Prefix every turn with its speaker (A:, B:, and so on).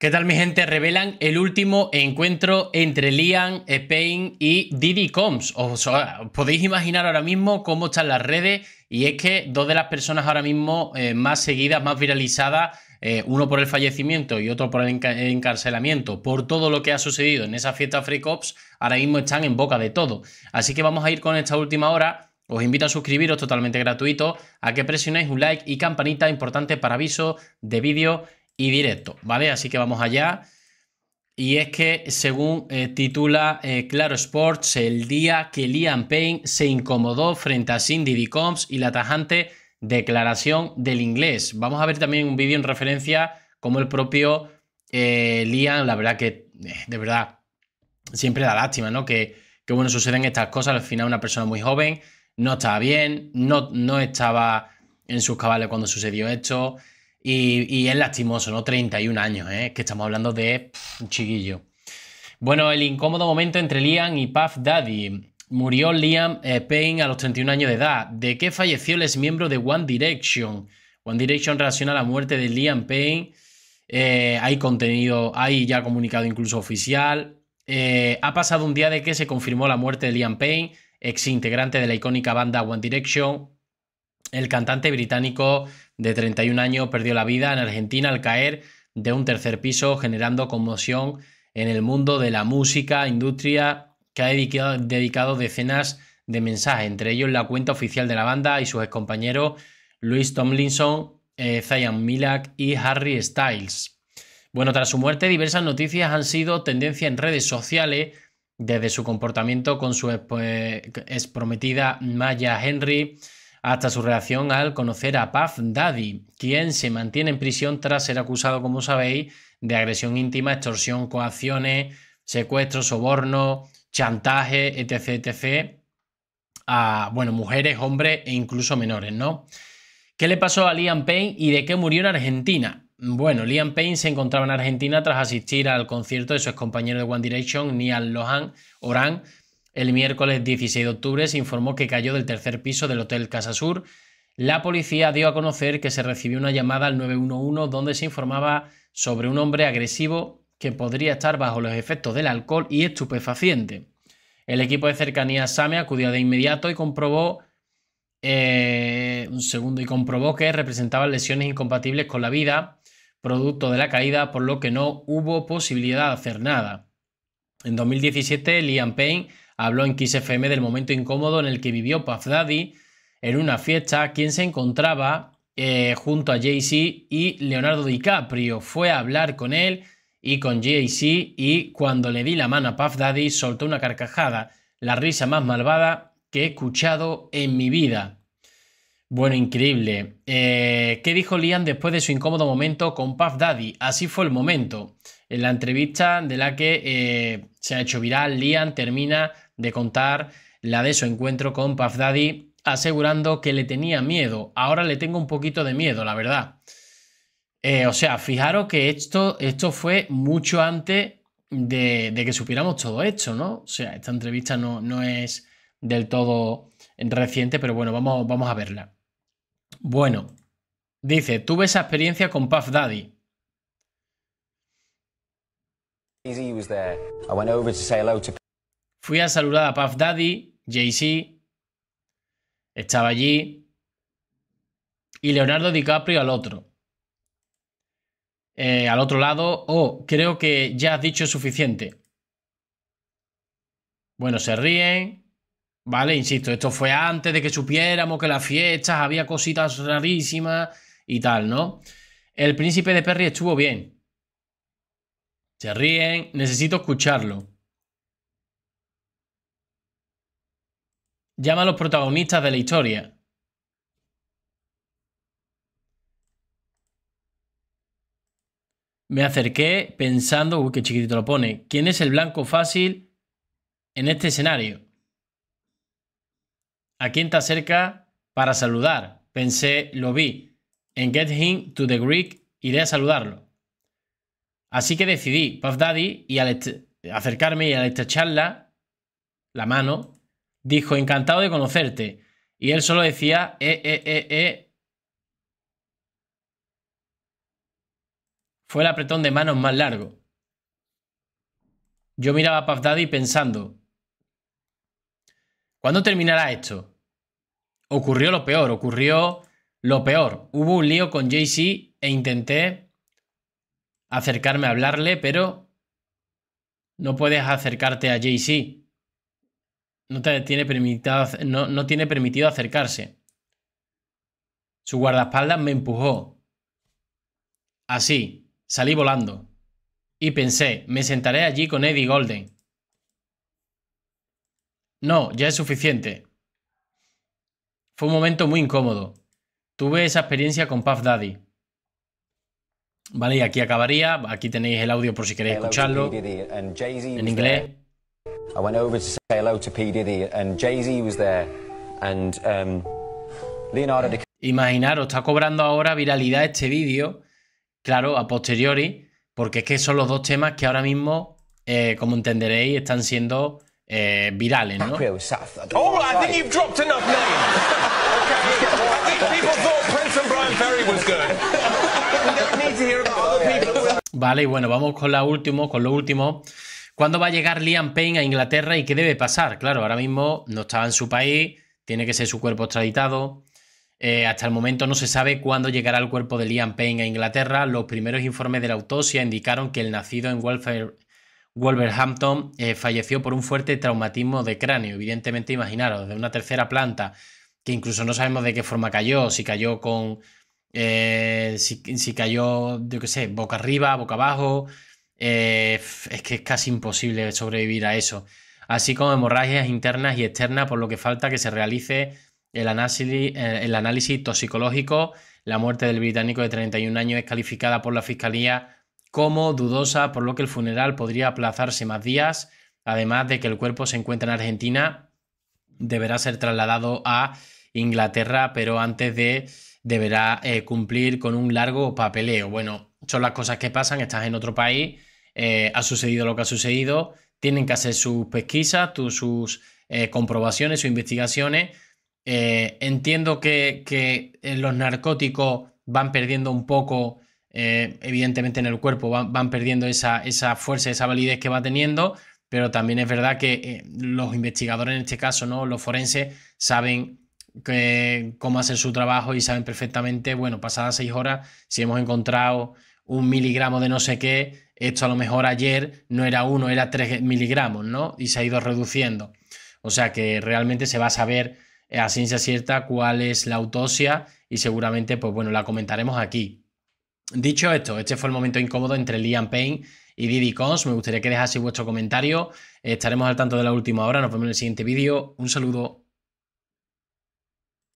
A: ¿Qué tal mi gente? Revelan el último encuentro entre Liam Spain y Diddy Combs. Os, podéis imaginar ahora mismo cómo están las redes y es que dos de las personas ahora mismo eh, más seguidas, más viralizadas, eh, uno por el fallecimiento y otro por el encarcelamiento, por todo lo que ha sucedido en esa fiesta Free Cops, ahora mismo están en boca de todo. Así que vamos a ir con esta última hora. Os invito a suscribiros totalmente gratuito, a que presionéis un like y campanita importante para aviso de vídeo y directo, ¿vale? Así que vamos allá. Y es que, según eh, titula eh, Claro Sports, el día que Liam Payne se incomodó frente a Cindy Combs y la tajante declaración del inglés. Vamos a ver también un vídeo en referencia como el propio eh, Liam, la verdad que, de verdad, siempre da lástima, ¿no? Que, bueno, suceden estas cosas. Al final, una persona muy joven no estaba bien, no, no estaba en sus cabales cuando sucedió esto. Y, es lastimoso, ¿no? 31 años, ¿eh? que estamos hablando de un chiquillo. Bueno, el incómodo momento entre Liam y Puff Daddy. Murió Liam eh, Payne a los 31 años de edad. ¿De qué falleció el miembro de One Direction? One Direction relaciona la muerte de Liam Payne. Eh, hay contenido, hay ya comunicado incluso oficial. Eh, ha pasado un día de que se confirmó la muerte de Liam Payne, ex integrante de la icónica banda One Direction. El cantante británico de 31 años perdió la vida en Argentina al caer de un tercer piso, generando conmoción en el mundo de la música, industria que ha dedicado, decenas de mensajes, entre ellos la cuenta oficial de la banda y sus compañeros Luis Tomlinson, eh, Milak y Harry Styles. Bueno, tras su muerte, diversas noticias han sido tendencia en redes sociales, desde su comportamiento con su prometida Maya Henry, hasta su reacción al conocer a Puff Daddy, quien se mantiene en prisión tras ser acusado, como sabéis, de agresión íntima, extorsión, coacciones, secuestro, soborno, chantaje, etc., etc., a, bueno, mujeres, hombres e incluso menores, ¿no? ¿Qué le pasó a Liam Payne y de qué murió en Argentina? Bueno, Liam Payne se encontraba en Argentina tras asistir al concierto de su excompañero de One Direction, Neil Lohan, Oran, el miércoles 16 de octubre se informó que cayó del tercer piso del Hotel Casa Sur. La policía dio a conocer que se recibió una llamada al 911 donde se informaba sobre un hombre agresivo que podría estar bajo los efectos del alcohol y estupefaciente. El equipo de cercanía SAME acudió de inmediato y comprobó eh, un segundo y comprobó que representaban lesiones incompatibles con la vida, producto de la caída, por lo que no hubo posibilidad de hacer nada. En 2017, Liam Payne habló en Kiss FM del momento incómodo en el que vivió Puff Daddy en una fiesta, quien se encontraba eh, junto a Jay-Z y Leonardo DiCaprio. Fue a hablar con él y con Jay-Z y cuando le di la mano a Puff Daddy soltó una carcajada, la risa más malvada que he escuchado en mi vida. Bueno, increíble. Eh, ¿Qué dijo Liam después de su incómodo momento con Puff Daddy? Así fue el momento. En la entrevista de la que eh, se ha hecho viral, Liam termina de contar la de su encuentro con Puff Daddy, asegurando que le tenía miedo. Ahora le tengo un poquito de miedo, la verdad. Eh, o sea, fijaros que esto, esto fue mucho antes de, que supiéramos todo esto, ¿no? O sea, esta entrevista no, no es del todo reciente, pero bueno, vamos, vamos a verla. Bueno, dice, tuve esa experiencia con Puff Daddy. Fui a saludar a Puff Daddy, Jay-Z, estaba allí, y Leonardo DiCaprio al otro. Eh, al otro lado, oh, creo que ya has dicho suficiente. Bueno, se ríen, Vale, insisto, esto fue antes de que supiéramos que las fiestas había cositas rarísimas y tal, ¿no? El príncipe de Perry estuvo bien. Se ríen, necesito escucharlo. Llama a los protagonistas de la historia. Me acerqué pensando, uy, qué chiquitito lo pone, ¿quién es el blanco fácil en este escenario? ¿A quién está cerca para saludar? Pensé, lo vi. En Get Him to the Greek iré a saludarlo. Así que decidí, Puff Daddy, y al acercarme y al estrecharla la mano, dijo, encantado de conocerte. Y él solo decía, eh, eh, eh, eh. Fue el apretón de manos más largo. Yo miraba a Puff Daddy pensando, ¿Cuándo terminará esto? Ocurrió lo peor, ocurrió lo peor. Hubo un lío con Jay-Z e intenté acercarme a hablarle, pero no puedes acercarte a Jay-Z. No, te tiene no, no tiene permitido acercarse. Su guardaespaldas me empujó. Así, salí volando. Y pensé, me sentaré allí con Eddie Golden. No, ya es suficiente. Fue un momento muy incómodo. Tuve esa experiencia con Puff Daddy. Vale, y aquí acabaría. Aquí tenéis el audio por si queréis escucharlo. En inglés. Imaginaros, está cobrando ahora viralidad este vídeo, claro, a posteriori, porque es que son los dos temas que ahora mismo, eh, como entenderéis, están siendo eh, virales, ¿no? Vale, y bueno, vamos con la último, con lo último. ¿Cuándo va a llegar Liam Payne a Inglaterra y qué debe pasar? Claro, ahora mismo no estaba en su país, tiene que ser su cuerpo extraditado. Eh, hasta el momento no se sabe cuándo llegará el cuerpo de Liam Payne a Inglaterra. Los primeros informes de la autopsia indicaron que el nacido en Welfare, Wolverhampton eh, falleció por un fuerte traumatismo de cráneo. Evidentemente, imaginaros, de una tercera planta, que incluso no sabemos de qué forma cayó, si cayó con. Eh, si, cayó, yo qué sé, boca arriba, boca abajo. Eh, es que es casi imposible sobrevivir a eso. Así como hemorragias internas y externas, por lo que falta que se realice el análisis, el análisis toxicológico. La muerte del británico de 31 años es calificada por la Fiscalía como dudosa, por lo que el funeral podría aplazarse más días, además de que el cuerpo se encuentra en Argentina, deberá ser trasladado a Inglaterra, pero antes de deberá eh, cumplir con un largo papeleo. Bueno, son las cosas que pasan, estás en otro país, eh, ha sucedido lo que ha sucedido, tienen que hacer sus pesquisas, sus eh, comprobaciones, sus investigaciones. entiendo que los narcóticos van perdiendo un poco eh, evidentemente en el cuerpo van, perdiendo esa, fuerza, esa validez que va teniendo, pero también es verdad que eh, los investigadores en este caso, ¿no? los forenses, saben cómo hacer su trabajo y saben perfectamente, bueno, pasadas seis horas, si hemos encontrado un miligramo de no sé qué, esto a lo mejor ayer no era uno, era tres miligramos, ¿no? Y se ha ido reduciendo. O sea que realmente se va a saber eh, a ciencia cierta cuál es la autopsia y seguramente, pues bueno, la comentaremos aquí. Dicho esto, este fue el momento incómodo entre Liam Payne y Didi Cons. Me gustaría que dejase vuestro comentario. Estaremos al tanto de la última hora. Nos vemos en el siguiente vídeo. Un saludo.